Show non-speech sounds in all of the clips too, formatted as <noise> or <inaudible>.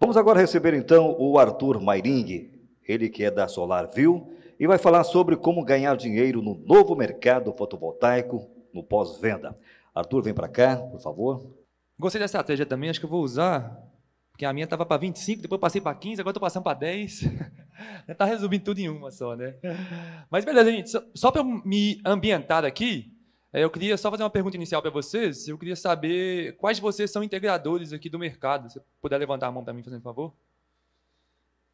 Vamos agora receber então o Arthur Mairing, ele que é da SolarView, e vai falar sobre como ganhar dinheiro no novo mercado fotovoltaico no pós-venda. Arthur, vem para cá, por favor. Gostei da estratégia também, acho que eu vou usar, porque a minha estava para 25, depois passei para 15, agora estou passando para 10. Está <laughs> resumindo tudo em uma só, né? Mas beleza, gente, só, só para eu me ambientar aqui, é, eu queria só fazer uma pergunta inicial para vocês. Eu queria saber quais de vocês são integradores aqui do mercado. Se puder levantar a mão para mim, fazendo favor.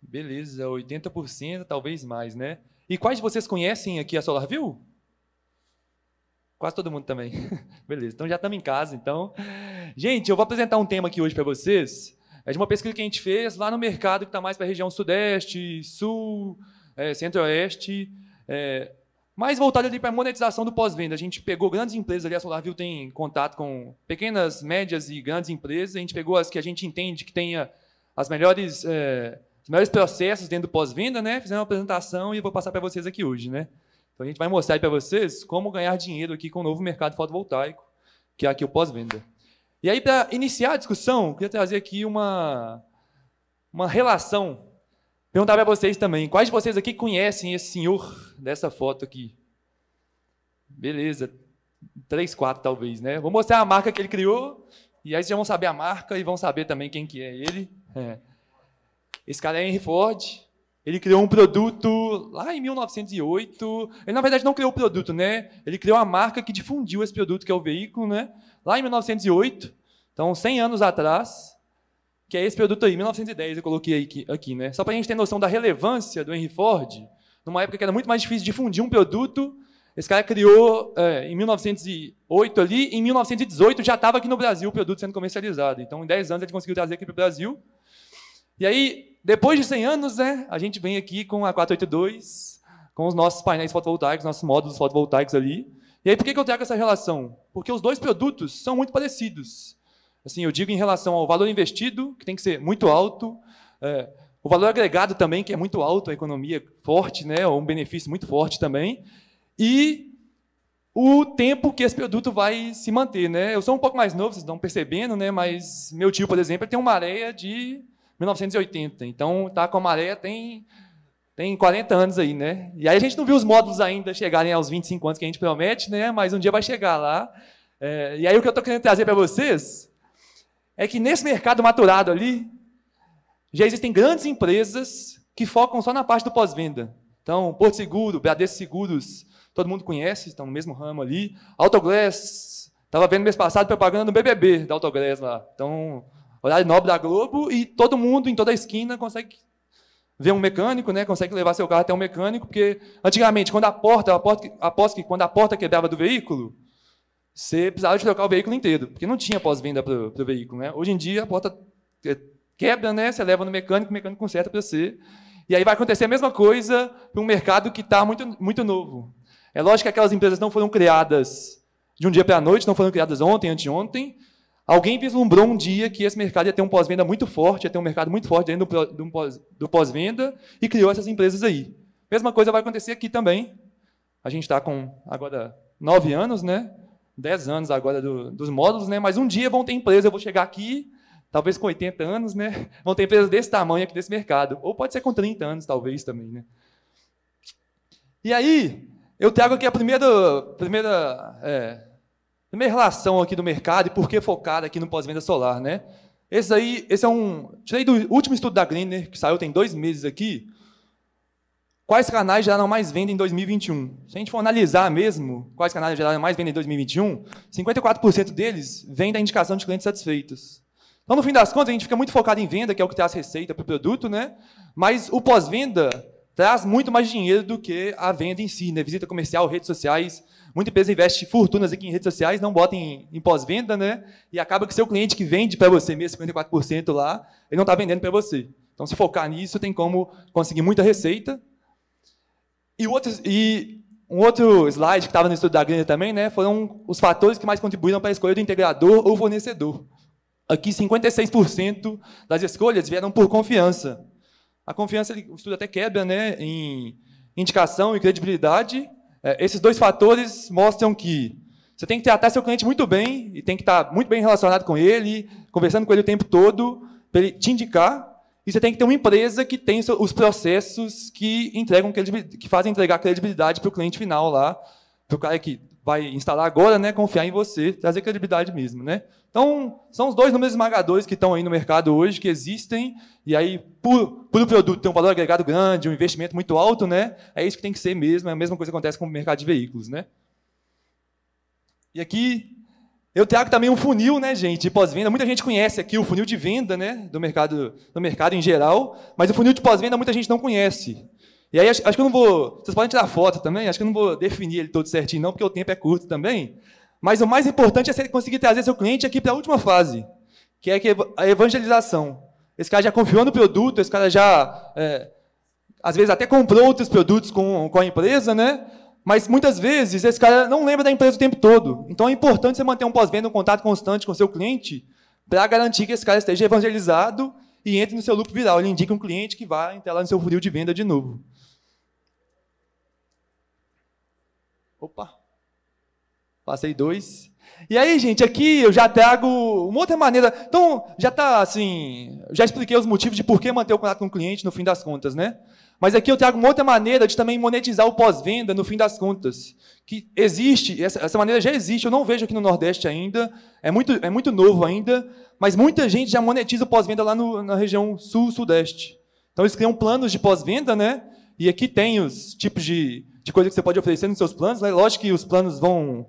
Beleza, 80%, talvez mais, né? E quais de vocês conhecem aqui a SolarView? Quase todo mundo também. <laughs> Beleza, então já estamos em casa, então. Gente, eu vou apresentar um tema aqui hoje para vocês. É de uma pesquisa que a gente fez lá no mercado que está mais para a região sudeste, sul, é, centro-oeste. É, mais voltado ali para a monetização do pós-venda. A gente pegou grandes empresas ali, a SolarView tem contato com pequenas, médias e grandes empresas. A gente pegou as que a gente entende que tenha as melhores, é, os melhores processos dentro do pós-venda, né? Fizemos uma apresentação e vou passar para vocês aqui hoje, né? Então a gente vai mostrar para vocês como ganhar dinheiro aqui com o novo mercado fotovoltaico, que é aqui o pós-venda. E aí, para iniciar a discussão, queria trazer aqui uma, uma relação Perguntar para vocês também, quais de vocês aqui conhecem esse senhor dessa foto aqui? Beleza, três, quatro talvez, né? Vou mostrar a marca que ele criou, e aí vocês vão saber a marca e vão saber também quem que é ele. É. Esse cara é Henry Ford, ele criou um produto lá em 1908. Ele, na verdade, não criou o produto, né? Ele criou a marca que difundiu esse produto, que é o veículo, né? Lá em 1908, então 100 anos atrás que é esse produto aí, 1910, eu coloquei aqui, aqui né? Só para a gente ter noção da relevância do Henry Ford, numa época que era muito mais difícil difundir um produto, esse cara criou é, em 1908 ali, em 1918 já estava aqui no Brasil o produto sendo comercializado. Então, em 10 anos ele conseguiu trazer aqui para o Brasil. E aí, depois de 100 anos, né, a gente vem aqui com a 482, com os nossos painéis fotovoltaicos, nossos módulos fotovoltaicos ali. E aí, por que, que eu trago essa relação? Porque os dois produtos são muito parecidos. Assim, eu digo em relação ao valor investido, que tem que ser muito alto, é, o valor agregado também, que é muito alto, a economia é forte, né, ou um benefício muito forte também, e o tempo que esse produto vai se manter. Né? Eu sou um pouco mais novo, vocês estão percebendo, né, mas meu tio, por exemplo, tem uma areia de 1980, então tá com a areia tem, tem 40 anos aí. Né? E aí a gente não viu os módulos ainda chegarem aos 25 anos que a gente promete, né, mas um dia vai chegar lá. É, e aí o que eu estou querendo trazer para vocês é que nesse mercado maturado ali, já existem grandes empresas que focam só na parte do pós-venda. Então, Porto Seguro, Bradesco Seguros, todo mundo conhece, estão no mesmo ramo ali. Autoglass, estava vendo mês passado propaganda no BBB da Autoglass lá. Então, horário nobre da Globo e todo mundo em toda a esquina consegue ver um mecânico, né? Consegue levar seu carro até um mecânico, porque antigamente quando a porta, que quando a porta quebrava do veículo, você precisava de trocar o veículo inteiro, porque não tinha pós-venda para o veículo. Né? Hoje em dia, a porta quebra, né? você leva no mecânico, o mecânico conserta para você. E aí vai acontecer a mesma coisa para um mercado que está muito, muito novo. É lógico que aquelas empresas não foram criadas de um dia para a noite, não foram criadas ontem, anteontem. Alguém vislumbrou um dia que esse mercado ia ter um pós-venda muito forte, ia ter um mercado muito forte dentro do pós-venda e criou essas empresas aí. Mesma coisa vai acontecer aqui também. A gente está com agora nove anos, né? 10 anos agora do, dos módulos, né? Mas um dia vão ter empresa, eu vou chegar aqui, talvez com 80 anos, né? <laughs> Vão ter empresas desse tamanho aqui desse mercado. Ou pode ser com 30 anos, talvez, também, né? E aí, eu trago aqui a primeira, primeira, é, primeira relação aqui do mercado e por que focar aqui no pós-venda solar, né? Esse aí, esse é um. Tirei do último estudo da Greener, que saiu tem dois meses aqui, Quais canais geraram mais venda em 2021? Se a gente for analisar mesmo quais canais geraram mais venda em 2021, 54% deles vem da indicação de clientes satisfeitos. Então, no fim das contas, a gente fica muito focado em venda, que é o que traz receita para o produto, né? mas o pós-venda traz muito mais dinheiro do que a venda em si, né? visita comercial, redes sociais. Muita empresa investe fortunas aqui em redes sociais, não bota em, em pós-venda, né? e acaba que seu cliente que vende para você mesmo, 54% lá, ele não está vendendo para você. Então, se focar nisso, tem como conseguir muita receita e, e um outro slide que estava no estudo da Grindr também, né, foram os fatores que mais contribuíram para a escolha do integrador ou fornecedor. Aqui, 56% das escolhas vieram por confiança. A confiança, o estudo até quebra né, em indicação e credibilidade. É, esses dois fatores mostram que você tem que tratar seu cliente muito bem e tem que estar tá muito bem relacionado com ele, conversando com ele o tempo todo, para ele te indicar e você tem que ter uma empresa que tem os processos que entregam que fazem entregar credibilidade para o cliente final lá, para o cara que vai instalar agora, né, confiar em você, trazer credibilidade mesmo, né? Então, são os dois números esmagadores que estão aí no mercado hoje, que existem, e aí, por, por o produto ter um valor agregado grande, um investimento muito alto, né? É isso que tem que ser mesmo, é a mesma coisa que acontece com o mercado de veículos, né? E aqui, eu trago também um funil, né, gente, de pós-venda. Muita gente conhece aqui o funil de venda, né, do mercado, do mercado em geral, mas o funil de pós-venda muita gente não conhece. E aí acho, acho, que eu não vou, vocês podem tirar foto também, acho que eu não vou definir ele todo certinho não, porque o tempo é curto também. Mas o mais importante é você conseguir trazer seu cliente aqui para a última fase, que é a evangelização. Esse cara já confiou no produto, esse cara já, é, às vezes, até comprou outros produtos com, com a empresa, né? Mas muitas vezes esse cara não lembra da empresa o tempo todo. Então é importante você manter um pós-venda, um contato constante com o seu cliente, para garantir que esse cara esteja evangelizado e entre no seu loop viral. Ele indica um cliente que vai entrar lá no seu funil de venda de novo. Opa! Passei dois. E aí, gente, aqui eu já trago uma outra maneira. Então, já está assim. Já expliquei os motivos de por que manter o contato com o cliente no fim das contas, né? Mas aqui eu trago uma outra maneira de também monetizar o pós-venda no fim das contas. Que existe, essa, essa, maneira já existe, eu não vejo aqui no Nordeste ainda, é muito, é muito novo ainda, mas muita gente já monetiza o pós-venda lá no, na região sul-sudeste. Então eles criam planos de pós-venda, né? E aqui tem os tipos de, de coisa que você pode oferecer nos seus planos. Né? Lógico que os planos vão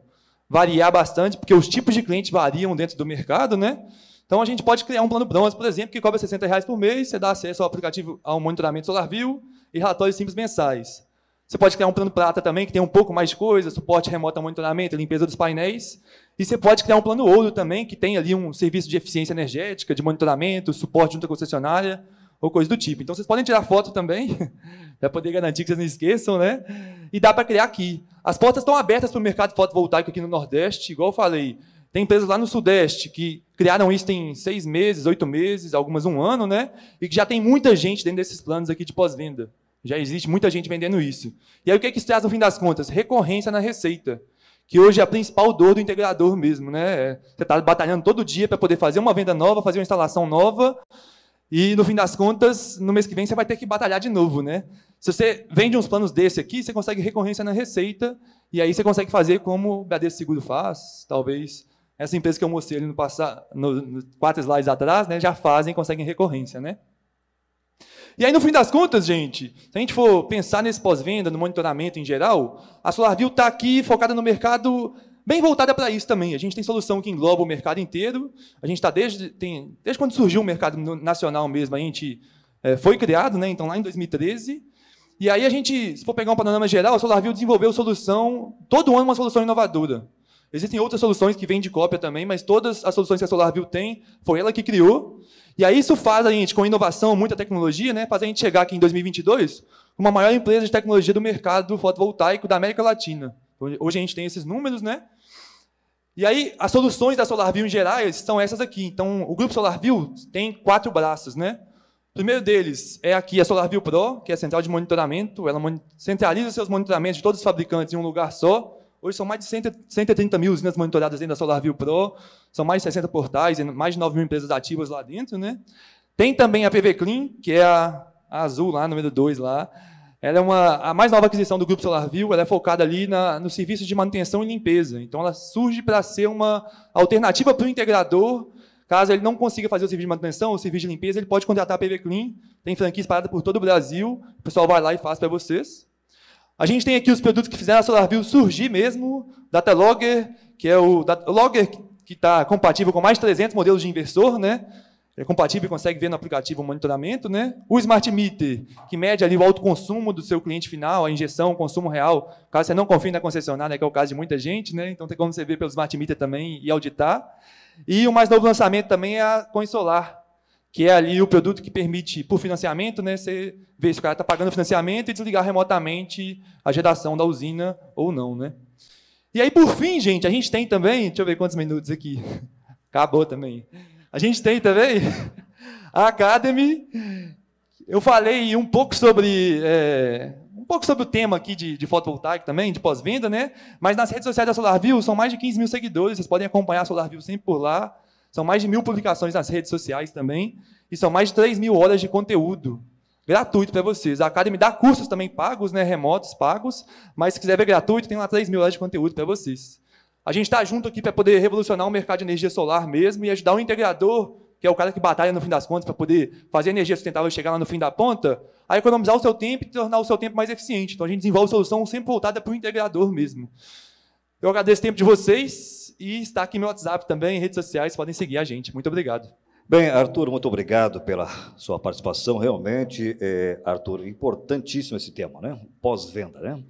variar bastante, porque os tipos de clientes variam dentro do mercado, né? Então a gente pode criar um plano bronze, por exemplo, que cobra 60 reais por mês, você dá acesso ao aplicativo ao monitoramento SolarView, e relatórios simples mensais. Você pode criar um plano prata também, que tem um pouco mais de coisa, suporte remoto a monitoramento, limpeza dos painéis. E você pode criar um plano ouro também, que tem ali um serviço de eficiência energética, de monitoramento, suporte junto à concessionária, ou coisa do tipo. Então, vocês podem tirar foto também, <laughs> para poder garantir que vocês não esqueçam, né? E dá para criar aqui. As portas estão abertas para o mercado fotovoltaico aqui no Nordeste, igual eu falei. Tem empresas lá no Sudeste que criaram isso em seis meses, oito meses, algumas um ano, né? E que já tem muita gente dentro desses planos aqui de pós-venda. Já existe muita gente vendendo isso. E aí o que, é que isso traz no fim das contas? Recorrência na receita. Que hoje é a principal dor do integrador mesmo, né? É, você está batalhando todo dia para poder fazer uma venda nova, fazer uma instalação nova, e no fim das contas, no mês que vem você vai ter que batalhar de novo, né? Se você vende uns planos desse aqui, você consegue recorrência na receita, e aí você consegue fazer como o BAD Seguro faz, talvez essa empresa que eu mostrei ali no passado, no, no, quatro slides atrás, né, já fazem, conseguem recorrência, né? E aí, no fim das contas, gente, se a gente for pensar nesse pós-venda, no monitoramento em geral, a SolarView está aqui focada no mercado bem voltada para isso também. A gente tem solução que engloba o mercado inteiro. A gente está desde, tem, desde quando surgiu o mercado nacional mesmo, a gente é, foi criado, né? então lá em 2013. E aí a gente, se for pegar um panorama geral, a SolarView desenvolveu solução, todo ano uma solução inovadora. Existem outras soluções que vêm de cópia também, mas todas as soluções que a SolarView tem, foi ela que criou. E aí isso faz a gente, com inovação, muita tecnologia, né, faz a gente chegar aqui em 2022 uma maior empresa de tecnologia do mercado fotovoltaico da América Latina. Hoje a gente tem esses números, né? E aí as soluções da SolarView em geral são essas aqui. Então o grupo SolarView tem quatro braços, né? O primeiro deles é aqui a SolarView Pro, que é a central de monitoramento. Ela centraliza seus monitoramentos de todos os fabricantes em um lugar só Hoje são mais de 130 mil usinas monitoradas dentro da SolarView Pro, são mais de 60 portais, mais de 9 mil empresas ativas lá dentro. Né? Tem também a PV Clean, que é a, a azul lá, número 2 lá. Ela é uma, a mais nova aquisição do Grupo SolarView, ela é focada ali na, no serviço de manutenção e limpeza. Então, ela surge para ser uma alternativa para o integrador, caso ele não consiga fazer o serviço de manutenção, o serviço de limpeza, ele pode contratar a PV Clean, tem franquia espalhada por todo o Brasil, o pessoal vai lá e faz para vocês. A gente tem aqui os produtos que fizeram a SolarView surgir mesmo, DataLogger, que é o Logger que está compatível com mais de 300 modelos de inversor, né? É compatível e consegue ver no aplicativo o monitoramento, né? O Smart Meter, que mede ali o alto consumo do seu cliente final, a injeção, o consumo real, caso você não confie na concessionária, que é o caso de muita gente, né? Então tem como você ver pelo Smart Meter também e auditar. E o mais novo lançamento também é a CoinSolar, que é ali o produto que permite, por financiamento, né, você ver se o cara está pagando financiamento e desligar remotamente a geração da usina ou não. Né? E aí, por fim, gente, a gente tem também, deixa eu ver quantos minutos aqui, <laughs> acabou também. A gente tem também a Academy. Eu falei um pouco sobre é, um pouco sobre o tema aqui de, de fotovoltaico também, de pós-venda, né? Mas nas redes sociais da SolarView são mais de 15 mil seguidores, vocês podem acompanhar a SolarView sempre por lá. São mais de mil publicações nas redes sociais também. E são mais de 3 mil horas de conteúdo gratuito para vocês. A Academy dá cursos também pagos, né, remotos, pagos. Mas se quiser ver gratuito, tem lá 3 mil horas de conteúdo para vocês. A gente está junto aqui para poder revolucionar o mercado de energia solar mesmo e ajudar o integrador, que é o cara que batalha no fim das contas para poder fazer a energia sustentável chegar lá no fim da ponta, a economizar o seu tempo e tornar o seu tempo mais eficiente. Então a gente desenvolve solução sempre voltada para o integrador mesmo. Eu agradeço o tempo de vocês. E está aqui meu WhatsApp também, redes sociais, podem seguir a gente. Muito obrigado. Bem, Arthur, muito obrigado pela sua participação. Realmente, é, Arthur, importantíssimo esse tema, né? Pós-venda, né?